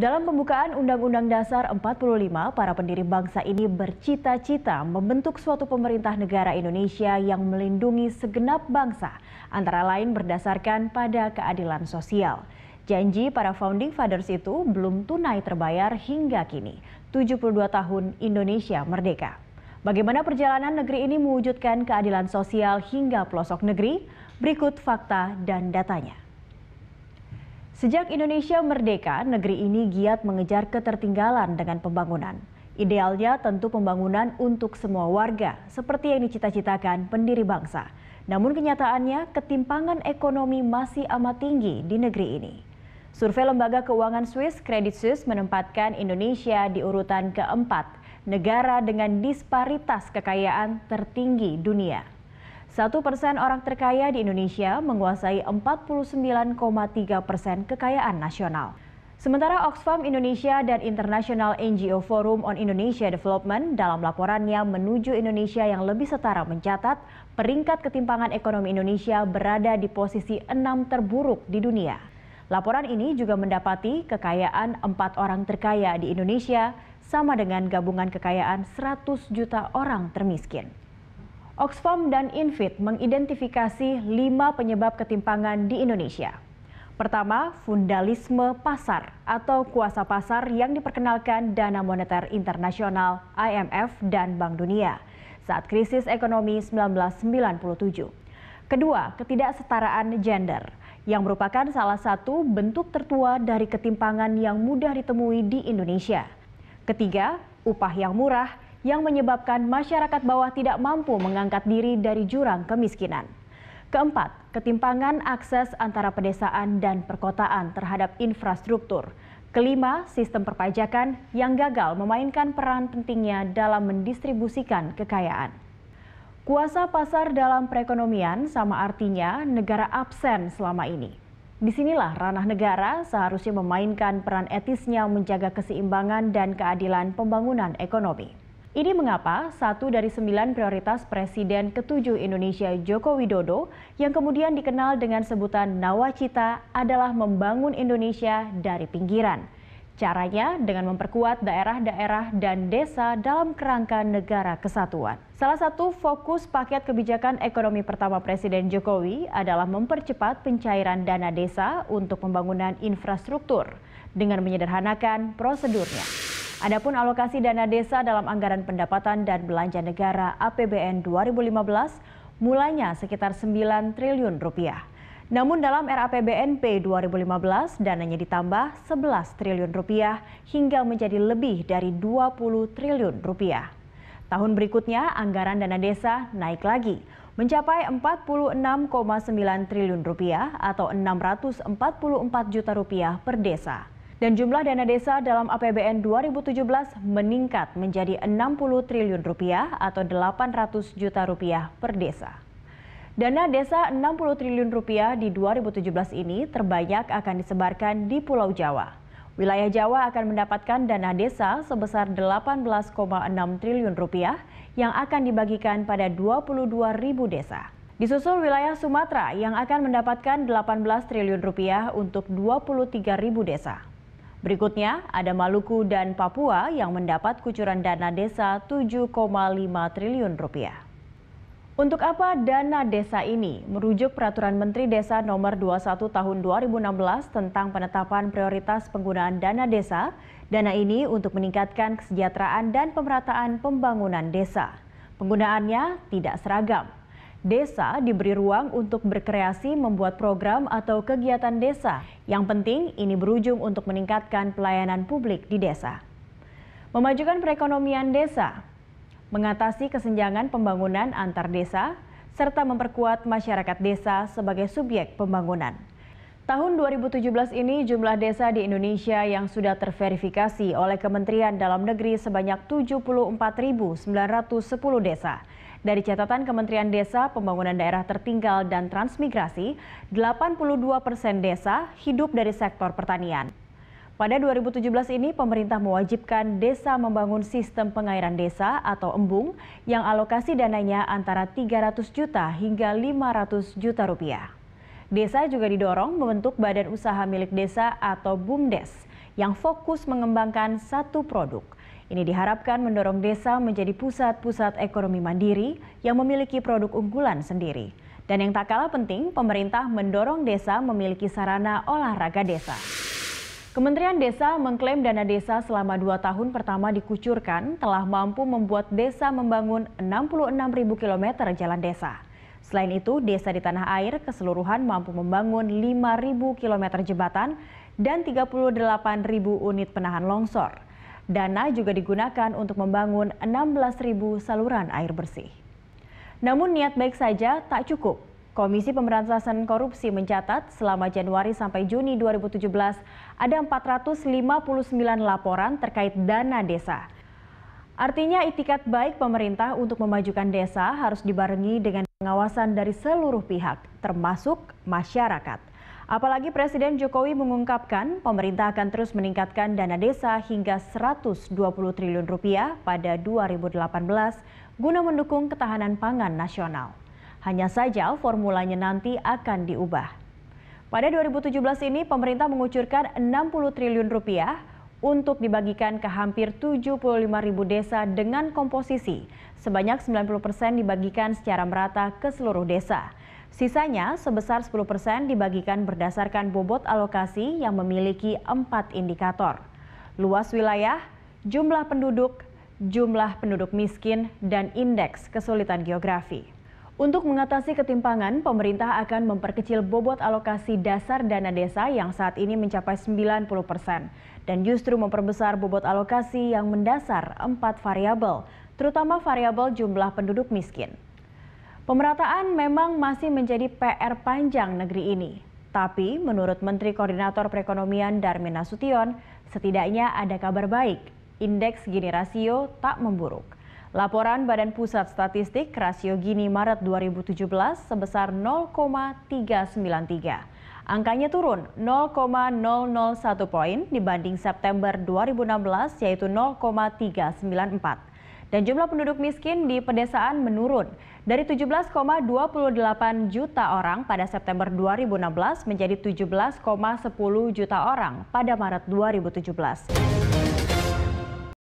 Dalam pembukaan Undang-Undang Dasar 45, para pendiri bangsa ini bercita-cita membentuk suatu pemerintah negara Indonesia yang melindungi segenap bangsa, antara lain berdasarkan pada keadilan sosial. Janji para founding fathers itu belum tunai terbayar hingga kini, 72 tahun Indonesia merdeka. Bagaimana perjalanan negeri ini mewujudkan keadilan sosial hingga pelosok negeri? Berikut fakta dan datanya. Sejak Indonesia merdeka, negeri ini giat mengejar ketertinggalan dengan pembangunan. Idealnya tentu pembangunan untuk semua warga, seperti yang dicita-citakan pendiri bangsa. Namun kenyataannya, ketimpangan ekonomi masih amat tinggi di negeri ini. Survei Lembaga Keuangan Swiss Credit Suisse menempatkan Indonesia di urutan keempat negara dengan disparitas kekayaan tertinggi dunia. Satu persen orang terkaya di Indonesia menguasai 49,3 persen kekayaan nasional. Sementara Oxfam Indonesia dan International NGO Forum on Indonesia Development dalam laporannya menuju Indonesia yang lebih setara mencatat peringkat ketimpangan ekonomi Indonesia berada di posisi enam terburuk di dunia. Laporan ini juga mendapati kekayaan empat orang terkaya di Indonesia sama dengan gabungan kekayaan 100 juta orang termiskin. Oxfam dan Infit mengidentifikasi lima penyebab ketimpangan di Indonesia. Pertama, fundalisme pasar atau kuasa pasar yang diperkenalkan Dana Moneter Internasional IMF dan Bank Dunia saat krisis ekonomi 1997. Kedua, ketidaksetaraan gender yang merupakan salah satu bentuk tertua dari ketimpangan yang mudah ditemui di Indonesia. Ketiga, upah yang murah yang menyebabkan masyarakat bawah tidak mampu mengangkat diri dari jurang kemiskinan. Keempat, ketimpangan akses antara pedesaan dan perkotaan terhadap infrastruktur. Kelima, sistem perpajakan yang gagal memainkan peran pentingnya dalam mendistribusikan kekayaan. Kuasa pasar dalam perekonomian sama artinya negara absen selama ini. Disinilah ranah negara seharusnya memainkan peran etisnya menjaga keseimbangan dan keadilan pembangunan ekonomi. Ini mengapa satu dari sembilan prioritas Presiden ketujuh Indonesia Joko Widodo yang kemudian dikenal dengan sebutan Nawacita adalah membangun Indonesia dari pinggiran. Caranya dengan memperkuat daerah-daerah dan desa dalam kerangka negara kesatuan. Salah satu fokus paket kebijakan ekonomi pertama Presiden Jokowi adalah mempercepat pencairan dana desa untuk pembangunan infrastruktur dengan menyederhanakan prosedurnya. Adapun alokasi dana desa dalam anggaran pendapatan dan belanja negara APBN 2015 mulanya sekitar 9 triliun rupiah. Namun dalam RAPBNP 2015 dananya ditambah 11 triliun rupiah hingga menjadi lebih dari 20 triliun rupiah. Tahun berikutnya anggaran dana desa naik lagi mencapai 46,9 triliun rupiah atau 644 juta rupiah per desa dan jumlah dana desa dalam APBN 2017 meningkat menjadi 60 triliun rupiah atau 800 juta rupiah per desa. Dana desa 60 triliun rupiah di 2017 ini terbanyak akan disebarkan di Pulau Jawa. Wilayah Jawa akan mendapatkan dana desa sebesar 18,6 triliun rupiah yang akan dibagikan pada 22 ribu desa. Disusul wilayah Sumatera yang akan mendapatkan 18 triliun rupiah untuk 23 ribu desa. Berikutnya, ada Maluku dan Papua yang mendapat kucuran dana desa 7,5 triliun rupiah. Untuk apa dana desa ini? Merujuk Peraturan Menteri Desa Nomor 21 Tahun 2016 tentang penetapan prioritas penggunaan dana desa, dana ini untuk meningkatkan kesejahteraan dan pemerataan pembangunan desa. Penggunaannya tidak seragam. Desa diberi ruang untuk berkreasi membuat program atau kegiatan desa. Yang penting ini berujung untuk meningkatkan pelayanan publik di desa. Memajukan perekonomian desa, mengatasi kesenjangan pembangunan antar desa, serta memperkuat masyarakat desa sebagai subjek pembangunan. Tahun 2017 ini jumlah desa di Indonesia yang sudah terverifikasi oleh Kementerian Dalam Negeri sebanyak 74.910 desa. Dari catatan Kementerian Desa, Pembangunan Daerah Tertinggal dan Transmigrasi, 82 persen desa hidup dari sektor pertanian. Pada 2017 ini, pemerintah mewajibkan desa membangun sistem pengairan desa atau embung yang alokasi dananya antara 300 juta hingga 500 juta rupiah. Desa juga didorong membentuk badan usaha milik desa atau BUMDes yang fokus mengembangkan satu produk ini diharapkan mendorong desa menjadi pusat-pusat ekonomi mandiri yang memiliki produk unggulan sendiri. Dan yang tak kalah penting, pemerintah mendorong desa memiliki sarana olahraga desa. Kementerian Desa mengklaim dana desa selama dua tahun pertama dikucurkan telah mampu membuat desa membangun 66.000 km jalan desa. Selain itu, desa di tanah air keseluruhan mampu membangun 5.000 km jembatan dan 38.000 unit penahan longsor. Dana juga digunakan untuk membangun 16.000 saluran air bersih. Namun niat baik saja tak cukup. Komisi Pemberantasan Korupsi mencatat selama Januari sampai Juni 2017 ada 459 laporan terkait dana desa. Artinya itikat baik pemerintah untuk memajukan desa harus dibarengi dengan pengawasan dari seluruh pihak, termasuk masyarakat. Apalagi Presiden Jokowi mengungkapkan pemerintah akan terus meningkatkan dana desa hingga 120 triliun rupiah pada 2018 guna mendukung ketahanan pangan nasional. Hanya saja formulanya nanti akan diubah. Pada 2017 ini pemerintah mengucurkan 60 triliun rupiah untuk dibagikan ke hampir 75 ribu desa dengan komposisi. Sebanyak 90 persen dibagikan secara merata ke seluruh desa. Sisanya sebesar 10 persen dibagikan berdasarkan bobot alokasi yang memiliki empat indikator. Luas wilayah, jumlah penduduk, jumlah penduduk miskin, dan indeks kesulitan geografi. Untuk mengatasi ketimpangan, pemerintah akan memperkecil bobot alokasi dasar dana desa yang saat ini mencapai 90 persen dan justru memperbesar bobot alokasi yang mendasar empat variabel, terutama variabel jumlah penduduk miskin. Pemerataan memang masih menjadi PR panjang negeri ini. Tapi menurut Menteri Koordinator Perekonomian Darmin Nasution, setidaknya ada kabar baik. Indeks Gini Rasio tak memburuk. Laporan Badan Pusat Statistik rasio Gini Maret 2017 sebesar 0,393. Angkanya turun 0,001 poin dibanding September 2016 yaitu 0,394. Dan jumlah penduduk miskin di pedesaan menurun dari 17,28 juta orang pada September 2016 menjadi 17,10 juta orang pada Maret 2017.